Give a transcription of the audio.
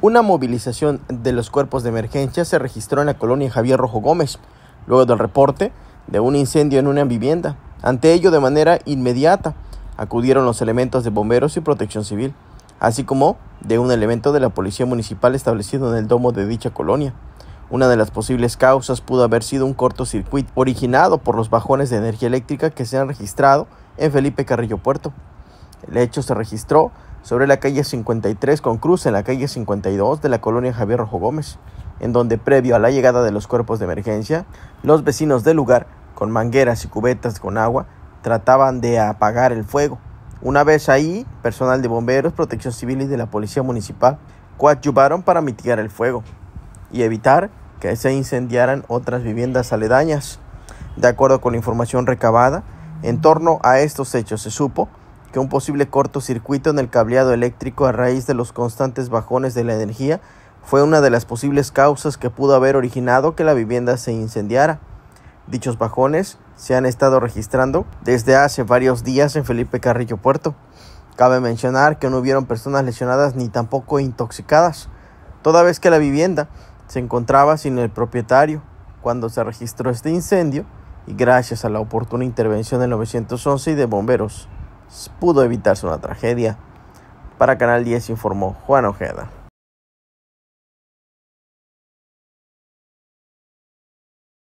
Una movilización de los cuerpos de emergencia se registró en la colonia Javier Rojo Gómez, luego del reporte de un incendio en una vivienda. Ante ello, de manera inmediata, acudieron los elementos de bomberos y protección civil, así como de un elemento de la policía municipal establecido en el domo de dicha colonia. Una de las posibles causas pudo haber sido un cortocircuito originado por los bajones de energía eléctrica que se han registrado en Felipe Carrillo Puerto. El hecho se registró sobre la calle 53 con cruz en la calle 52 de la colonia Javier Rojo Gómez, en donde previo a la llegada de los cuerpos de emergencia, los vecinos del lugar, con mangueras y cubetas con agua, trataban de apagar el fuego. Una vez ahí, personal de bomberos, protección civil y de la policía municipal coadyuvaron para mitigar el fuego y evitar que se incendiaran otras viviendas aledañas. De acuerdo con la información recabada, en torno a estos hechos se supo que un posible cortocircuito en el cableado eléctrico a raíz de los constantes bajones de la energía fue una de las posibles causas que pudo haber originado que la vivienda se incendiara. Dichos bajones se han estado registrando desde hace varios días en Felipe Carrillo Puerto. Cabe mencionar que no hubieron personas lesionadas ni tampoco intoxicadas, toda vez que la vivienda se encontraba sin el propietario cuando se registró este incendio y gracias a la oportuna intervención del 911 y de bomberos pudo evitarse una tragedia. Para Canal 10 informó Juan Ojeda.